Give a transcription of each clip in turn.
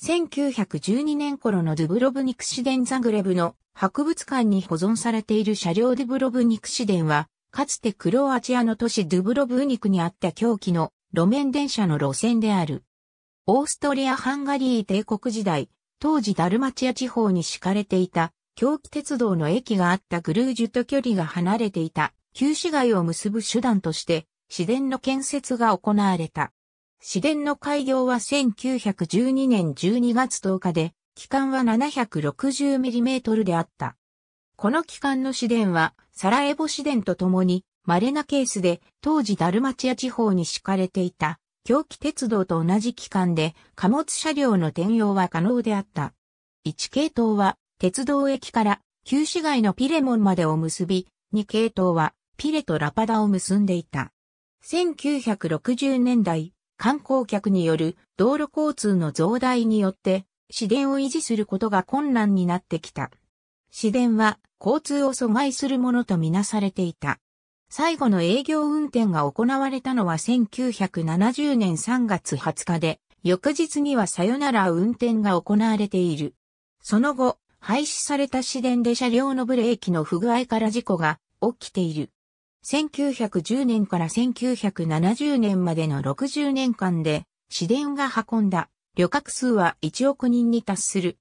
1912年頃のドゥブロブニク市電ザグレブの博物館に保存されている車両ドゥブロブニク市電は、かつてクロアチアの都市ドゥブロブニクにあった狂気の路面電車の路線である。オーストリア・ハンガリー帝国時代、当時ダルマチア地方に敷かれていた狂気鉄道の駅があったグルージュと距離が離れていた旧市街を結ぶ手段として、市電の建設が行われた。市電の開業は1912年12月10日で、期間は 760mm であった。この期間の市電は、サラエボ市電とともに、稀なケースで、当時ダルマチア地方に敷かれていた、狂気鉄道と同じ期間で、貨物車両の転用は可能であった。1系統は、鉄道駅から旧市街のピレモンまでを結び、2系統はピレとラパダを結んでいた。1960年代、観光客による道路交通の増大によって、市電を維持することが困難になってきた。市電は交通を阻害するものとみなされていた。最後の営業運転が行われたのは1970年3月20日で、翌日にはさよなら運転が行われている。その後、廃止された市電で車両のブレーキの不具合から事故が起きている。1910年から1970年までの60年間で、市電が運んだ旅客数は1億人に達する。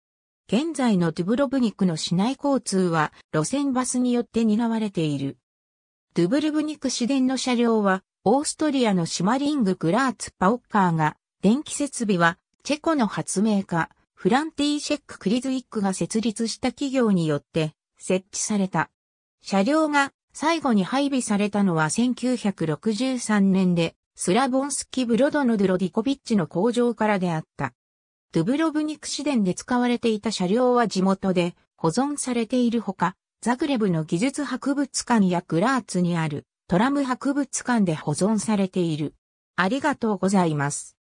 現在のドゥブロブニクの市内交通は路線バスによって担われている。ドゥブルブニク市電の車両は、オーストリアのシマリング・グラーツ・パオッカーが、電気設備は、チェコの発明家、フランティーシェック・クリズイックが設立した企業によって、設置された。車両が最後に配備されたのは1963年で、スラボンスキ・ブロドノ・ドゥロディコビッチの工場からであった。ドゥブロブニク市電で使われていた車両は地元で保存されているほか、ザグレブの技術博物館やグラーツにあるトラム博物館で保存されている。ありがとうございます。